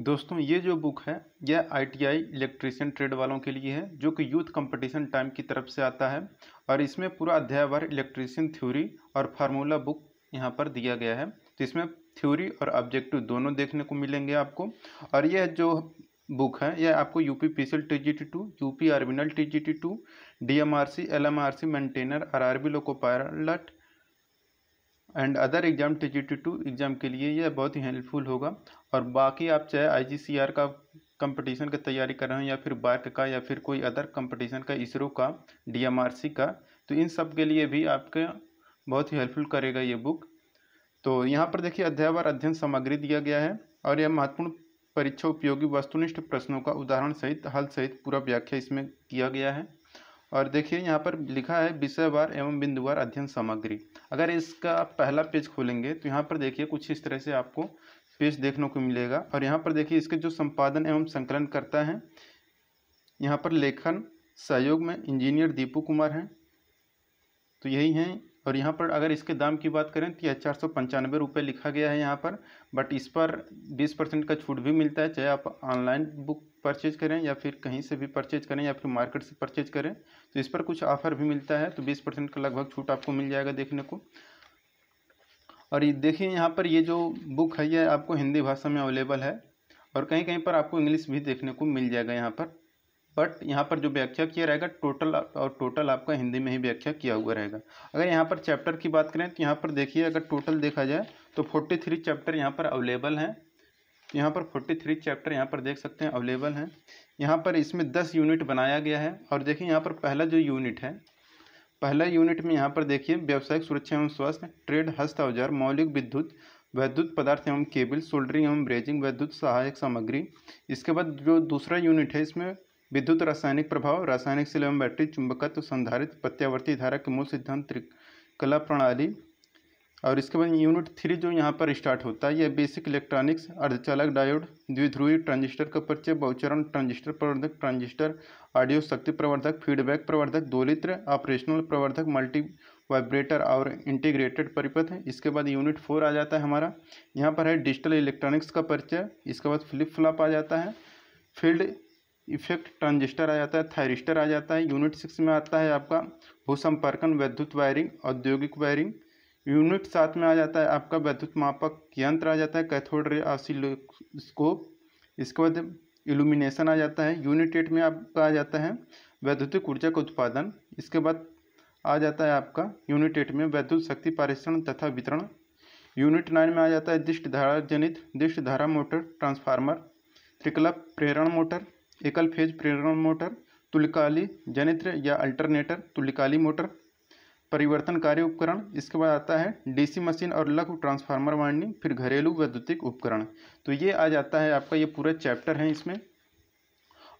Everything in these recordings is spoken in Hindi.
दोस्तों ये जो बुक है यह आईटीआई इलेक्ट्रीशियन ट्रेड वालों के लिए है जो कि यूथ कंपटीशन टाइम की तरफ से आता है और इसमें पूरा अध्याय भर इलेक्ट्रीशियन थ्योरी और फार्मूला बुक यहाँ पर दिया गया है तो इसमें थ्योरी और ऑब्जेक्टिव दोनों देखने को मिलेंगे आपको और यह जो बुक है यह आपको U P P CL T G T two U P आर्बिनल T G T two D M R C L M R C maintainer R R B loco pilot and other exam T G T two exam के लिए यह बहुत ही हेल्पफुल होगा और बाकी आप चाहे आई जी सी आर का कंपटीशन की तैयारी कर रहे हैं या फिर बार्क का या फिर कोई अदर कंपटीशन का इसरो का डी का तो इन सब के लिए भी आपके बहुत ही हेल्पफुल करेगा ये बुक तो यहाँ पर देखिए और अध्ययन सामग्री दिया गया है और यह महत्वपूर्ण परीक्षा उपयोगी वस्तुनिष्ठ प्रश्नों का उदाहरण सहित हल सहित पूरा व्याख्या इसमें किया गया है और देखिए यहाँ पर लिखा है विषयवार एवं बिंदुवार अध्ययन सामग्री अगर इसका पहला पेज खोलेंगे तो यहाँ पर देखिए कुछ इस तरह से आपको पेज देखने को मिलेगा और यहाँ पर देखिए इसके जो संपादन एवं संकलन करता है यहाँ पर लेखन सहयोग में इंजीनियर दीपू कुमार हैं तो यही हैं और यहाँ पर अगर इसके दाम की बात करें तो यह चार सौ पंचानवे रुपये लिखा गया है यहाँ पर बट इस पर बीस परसेंट का छूट भी मिलता है चाहे आप ऑनलाइन बुक परचेज करें या फिर कहीं से भी परचेज करें या फिर मार्केट से परचेज करें तो इस पर कुछ ऑफर भी मिलता है तो बीस परसेंट का लगभग छूट आपको मिल जाएगा देखने को और ये देखिए यहाँ पर ये जो बुक है ये आपको हिंदी भाषा में अवेलेबल है और कहीं कहीं पर आपको इंग्लिश भी देखने को मिल जाएगा यहाँ पर बट यहाँ पर जो व्याख्या किया रहेगा टोटल और टोटल आपका हिंदी में ही व्याख्या किया हुआ रहेगा अगर यहाँ पर चैप्टर की बात करें तो यहाँ पर देखिए अगर टोटल देखा जाए तो फोर्टी थ्री चैप्टर यहाँ पर अवेलेबल हैं यहाँ पर फोर्टी थ्री चैप्टर यहाँ पर देख सकते हैं अवेलेबल हैं यहाँ पर इसमें दस यूनिट बनाया गया है और देखिए यहाँ पर पहला जो यूनिट है पहला यूनिट में यहाँ पर देखिए व्यावसायिक सुरक्षा एवं स्वास्थ्य ट्रेड हस्त औजार मौलिक विद्युत वैद्युत पदार्थ एवं केबल सोल्डरिंग एवं ब्रेजिंग वैद्युत सहायक सामग्री इसके बाद जो दूसरा यूनिट है इसमें विद्युत रासायनिक प्रभाव रासायनिक सिल एवं बैटरी चुंबकत्व संधारित प्रत्यावर्ती धारा के मूल सिद्धांत कला प्रणाली और इसके बाद यूनिट थ्री जो यहाँ पर स्टार्ट होता है यह बेसिक इलेक्ट्रॉनिक्स अर्धचालक डायोड द्विध्रुवी ट्रांजिस्टर का परिचय बहुचरण ट्रांजिस्टर प्रवर्धक ट्रांजिस्टर ऑडियो शक्ति प्रवर्धक फीडबैक प्रवर्धक दोलित्र ऑपरेशनल प्रवर्धक मल्टी वाइब्रेटर और इंटीग्रेटेड परिपथ है इसके बाद यूनिट फोर आ जाता है हमारा यहाँ पर है डिजिटल इलेक्ट्रॉनिक्स का परिचय इसके बाद फ्लिप फ्लॉप आ जाता है फील्ड इफेक्ट ट्रांजिस्टर आ जाता है थायरिस्टर आ जाता है यूनिट सिक्स में आता है आपका भूसंपर्कन वैद्युत वायरिंग औद्योगिक वायरिंग यूनिट साथ में आ जाता है आपका वैद्युत मापक यंत्र आ जाता है कैथोड रे ऑसिलोस्कोप इसके बाद इल्यूमिनेशन आ जाता है यूनिट एट में आपका आ जाता है वैद्युतिक ऊर्जा का उत्पादन इसके बाद आ जाता है आपका यूनिट एट में वैद्युत शक्ति पारेषण तथा वितरण यूनिट नाइन में आ जाता है दिष्ट धारा जनित दिष्ट धारा मोटर ट्रांसफार्मर त्रिकला प्रेरण मोटर एकल फेज प्रेरण मोटर तुल्यकाली जनित्र या अल्टरनेटर तुल्यकाली मोटर परिवर्तनकारी उपकरण इसके बाद आता है डीसी मशीन और लघु ट्रांसफार्मर वाइंडिंग फिर घरेलू वैद्युतिक उपकरण तो ये आ जाता है आपका ये पूरा चैप्टर है इसमें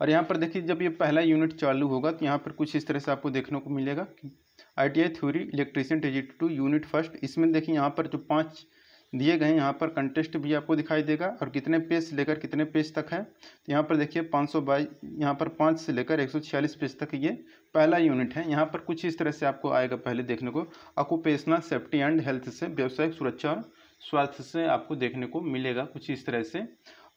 और यहाँ पर देखिए जब ये पहला यूनिट चालू होगा तो यहाँ पर कुछ इस तरह से आपको देखने को मिलेगा I T I theory electrician digit two unit first इसमें देखिए यहाँ पर जो पाँच दिए गए यहाँ पर कंटेस्ट भी आपको दिखाई देगा और कितने पेज से लेकर कितने पेज तक है तो यहाँ पर देखिए पाँच सौ बाईस यहाँ पर पाँच से लेकर एक सौ छियालीस पेज तक ये पहला यूनिट है यहाँ पर कुछ इस तरह से आपको आएगा पहले देखने को ऑक्यूपेशनल सेफ्टी एंड हेल्थ से व्यावसायिक सुरक्षा और स्वास्थ्य से आपको देखने को मिलेगा कुछ इस तरह से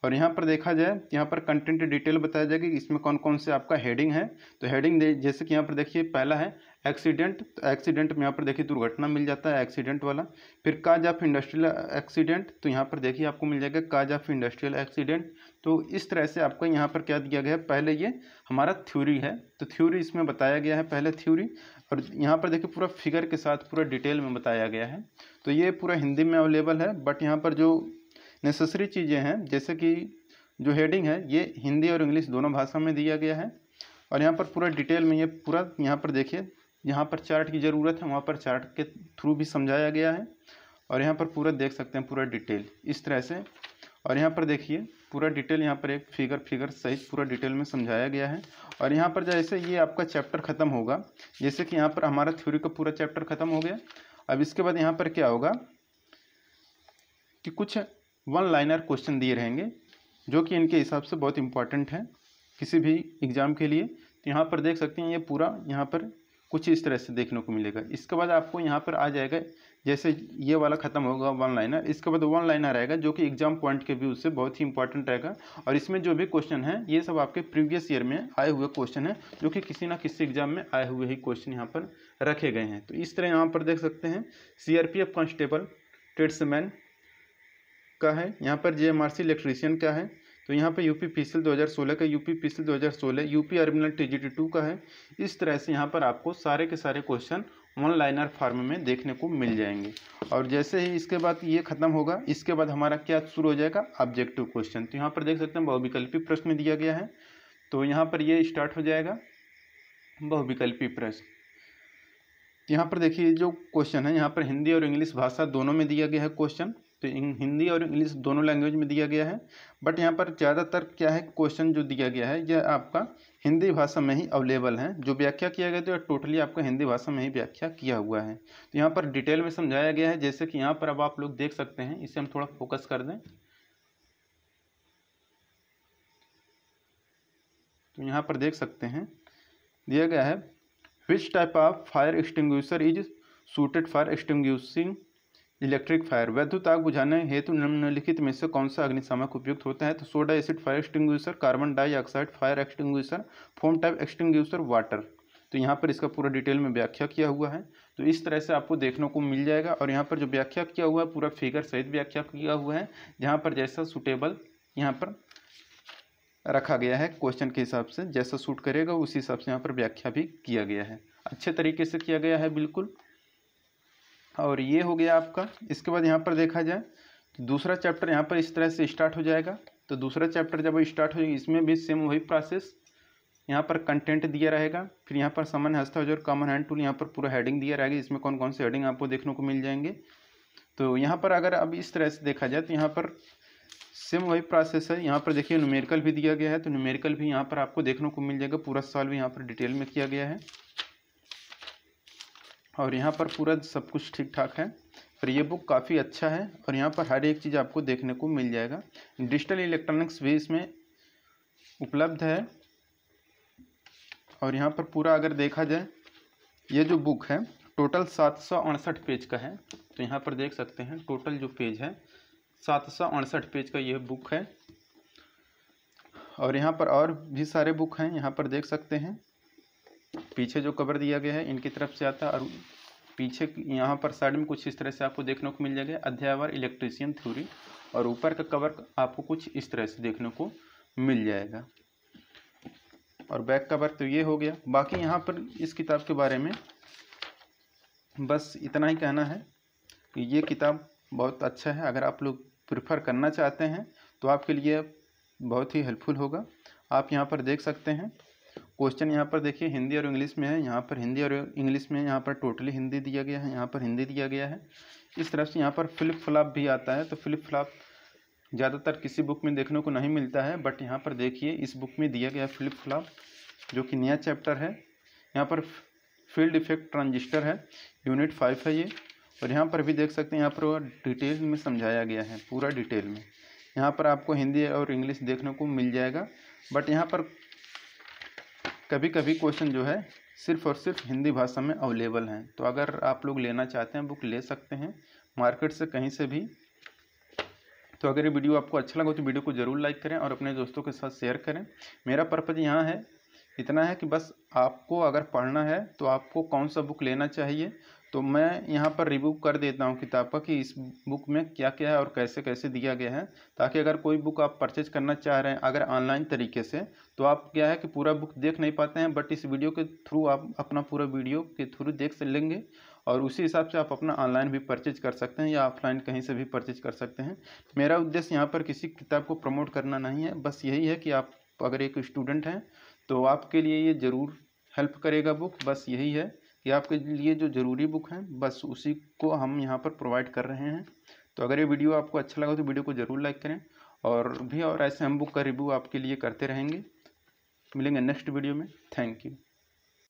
और यहाँ पर देखा जाए यहाँ पर कंटेंट डिटेल बताया जाएगा कि इसमें कौन कौन से आपका हेडिंग है तो हेडिंग जैसे कि यहाँ पर देखिए पहला है एक्सीडेंट तो एक्सीडेंट में यहाँ पर देखिए दुर्घटना मिल जाता है एक्सीडेंट वाला फिर काज ऑफ इंडस्ट्रियल एक्सीडेंट तो यहाँ पर देखिए आपको मिल जाएगा काज ऑफ इंडस्ट्रियल एक्सीडेंट तो इस तरह से आपका यहाँ पर क्या दिया गया है पहले ये हमारा थ्योरी है तो थ्योरी इसमें बताया गया है पहले थ्योरी और यहाँ पर देखिए पूरा फिगर के साथ पूरा डिटेल में बताया गया है तो ये पूरा हिंदी में अवेलेबल है बट यहाँ पर जो नेसेसरी चीज़ें हैं जैसे कि जो हेडिंग है ये हिंदी और इंग्लिश दोनों भाषा में दिया गया है और यहाँ पर पूरा डिटेल में ये पूरा यहाँ पर देखिए यहाँ पर चार्ट की ज़रूरत है वहाँ पर चार्ट के थ्रू भी समझाया गया है और यहाँ पर पूरा देख सकते हैं पूरा डिटेल इस तरह से और यहाँ पर देखिए पूरा डिटेल यहाँ पर एक फिगर फिगर सहित पूरा डिटेल में समझाया गया है और यहाँ पर जैसे ये आपका चैप्टर ख़त्म होगा जैसे कि यहाँ पर हमारा थ्योरी का पूरा चैप्टर ख़त्म हो गया अब इसके बाद यहाँ पर क्या होगा कि कुछ वन लाइनर क्वेश्चन दिए रहेंगे जो कि इनके हिसाब से बहुत इंपॉर्टेंट है किसी भी एग्ज़ाम के लिए तो यहाँ पर देख सकते हैं ये पूरा यहाँ पर कुछ इस तरह से देखने को मिलेगा इसके बाद आपको यहाँ पर आ जाएगा जैसे ये वाला खत्म होगा वन लाइनर इसके बाद वन लाइनर रहेगा जो कि एग्जाम पॉइंट के व्यू से बहुत ही इंपॉर्टेंट रहेगा और इसमें जो भी क्वेश्चन है ये सब आपके प्रीवियस ईयर में आए हुए क्वेश्चन है जो कि किसी ना किसी एग्जाम में आए हुए ही क्वेश्चन यहाँ पर रखे गए हैं तो इस तरह यहाँ पर देख सकते हैं C R P F constable tradesman का है यहाँ पर J M R C electrician का है तो यहाँ पे यूपी पिसल 2016 का यूपी पी 2016 यूपी अर्मिनल टीजीटी टू का है इस तरह से यहाँ पर आपको सारे के सारे क्वेश्चन वन लाइनर फार्म में देखने को मिल जाएंगे और जैसे ही इसके बाद ये खत्म होगा इसके बाद हमारा क्या शुरू हो जाएगा ऑब्जेक्टिव क्वेश्चन तो यहाँ पर देख सकते हैं बहुविकल्पी प्रश्न दिया गया है तो यहाँ पर ये स्टार्ट हो जाएगा बहुविकल्पी प्रश्न यहाँ पर देखिए जो क्वेश्चन है यहाँ पर हिंदी और इंग्लिश भाषा दोनों में दिया गया है क्वेश्चन तो हिंदी और इंग्लिश दोनों लैंग्वेज में दिया गया है बट यहाँ पर ज़्यादातर क्या है क्वेश्चन जो दिया गया है यह आपका हिंदी भाषा में ही अवेलेबल है जो व्याख्या किया गया तो टोटली आपका हिंदी भाषा में ही व्याख्या किया हुआ है तो यहाँ पर डिटेल में समझाया गया है जैसे कि यहाँ पर अब आप लोग देख सकते हैं इसे हम थोड़ा फोकस कर दें तो यहाँ पर देख सकते हैं दिया गया है which type of fire extinguisher is suited for extinguishing electric fire वैद्युत आग बुझाने हेतु निम्नलिखित में से कौन सा अग्निशामक उपयुक्त होता है तो soda acid fire extinguisher carbon dioxide fire extinguisher foam type extinguisher water तो यहाँ पर इसका पूरा डिटेल में व्याख्या किया हुआ है तो इस तरह से आपको देखने को मिल जाएगा और यहाँ पर जो व्याख्या किया हुआ है पूरा फिगर सहित व्याख्या किया हुआ है जहाँ पर जैसा सुटेबल यहाँ पर रखा गया है क्वेश्चन के हिसाब से जैसा सूट करेगा उसी हिसाब से यहाँ पर व्याख्या भी किया गया है अच्छे तरीके से किया गया है बिल्कुल और ये हो गया आपका इसके बाद यहाँ पर देखा जाए तो दूसरा चैप्टर यहाँ पर इस तरह से स्टार्ट हो जाएगा तो दूसरा चैप्टर जब स्टार्ट हो जाएगा इसमें भी सेम वही प्रोसेस यहाँ पर कंटेंट दिया रहेगा फिर यहाँ पर हो जाए और कॉमन हैंड टूल यहाँ पर पूरा हेडिंग दिया रहेगा इसमें कौन कौन से हेडिंग आपको देखने को मिल जाएंगे तो यहाँ पर अगर अब इस तरह से देखा जाए तो यहाँ पर सेम वही प्रोसेस है यहाँ पर देखिए न्यूमेरिकल भी दिया गया है तो न्यूमेरिकल भी यहाँ पर आपको देखने को मिल जाएगा पूरा सॉल्व यहाँ पर डिटेल में किया गया है और यहाँ पर पूरा सब कुछ ठीक ठाक है और ये बुक काफ़ी अच्छा है और यहाँ पर हर एक चीज़ आपको देखने को मिल जाएगा डिजिटल इलेक्ट्रॉनिक्स भी इसमें उपलब्ध है और यहाँ पर पूरा अगर देखा जाए ये जो बुक है टोटल सात सौ अड़सठ पेज का है तो यहाँ पर देख सकते हैं टोटल जो पेज है सात सौ अड़सठ पेज का यह बुक है और यहाँ पर और भी सारे बुक हैं यहाँ पर देख सकते हैं पीछे जो कवर दिया गया है इनकी तरफ से आता है और पीछे यहाँ पर साइड में कुछ इस तरह से आपको देखने को मिल जाएगा अध्यावर इलेक्ट्रीशियन थ्योरी और ऊपर का कवर आपको कुछ इस तरह से देखने को मिल जाएगा और बैक कवर तो ये हो गया बाकी यहाँ पर इस किताब के बारे में बस इतना ही कहना है कि ये किताब बहुत अच्छा है अगर आप लोग प्रिफर करना चाहते हैं तो आपके लिए बहुत ही हेल्पफुल होगा आप यहाँ पर देख सकते हैं क्वेश्चन यहाँ पर देखिए हिंदी और इंग्लिश में है यहाँ पर हिंदी और इंग्लिश में यहाँ पर टोटली हिंदी दिया गया है यहाँ पर हिंदी दिया गया है इस तरफ से यहाँ पर फ्लिप फ्लॉप भी आता है तो फ्लिप फ्लॉप ज़्यादातर किसी बुक में देखने को नहीं मिलता है बट यहाँ पर देखिए इस बुक में दिया गया फ्लिप फ्लॉप जो कि नया चैप्टर है यहाँ पर फील्ड इफेक्ट ट्रांजिस्टर है यूनिट फाइव है ये और यहाँ पर भी देख सकते हैं यहाँ पर डिटेल में समझाया गया है पूरा डिटेल में यहाँ पर आपको हिंदी और इंग्लिश देखने को मिल जाएगा बट यहाँ पर कभी कभी क्वेश्चन जो है सिर्फ और सिर्फ हिंदी भाषा में अवेलेबल हैं तो अगर आप लोग लेना चाहते हैं बुक ले सकते हैं मार्केट से कहीं से भी तो अगर ये वीडियो आपको अच्छा लगा तो वीडियो को ज़रूर लाइक करें और अपने दोस्तों के साथ शेयर करें मेरा पर्पज़ यहाँ है इतना है कि बस आपको अगर पढ़ना है तो आपको कौन सा बुक लेना चाहिए तो मैं यहाँ पर रिव्यू कर देता हूँ किताब का कि इस बुक में क्या क्या है और कैसे कैसे दिया गया है ताकि अगर कोई बुक आप परचेज करना चाह रहे हैं अगर ऑनलाइन तरीके से तो आप क्या है कि पूरा बुक देख नहीं पाते हैं बट इस वीडियो के थ्रू आप अपना पूरा वीडियो के थ्रू देख लेंगे और उसी हिसाब से आप अपना ऑनलाइन भी परचेज कर सकते हैं या ऑफलाइन कहीं से भी परचेज कर सकते हैं मेरा उद्देश्य यहाँ पर किसी किताब को प्रमोट करना नहीं है बस यही है कि आप अगर एक स्टूडेंट हैं तो आपके लिए ये ज़रूर हेल्प करेगा बुक बस यही है ये आपके लिए जो ज़रूरी बुक है बस उसी को हम यहाँ पर प्रोवाइड कर रहे हैं तो अगर ये वीडियो आपको अच्छा लगा तो वीडियो को ज़रूर लाइक करें और भी और ऐसे हम बुक का रिव्यू आपके लिए करते रहेंगे मिलेंगे नेक्स्ट वीडियो में थैंक यू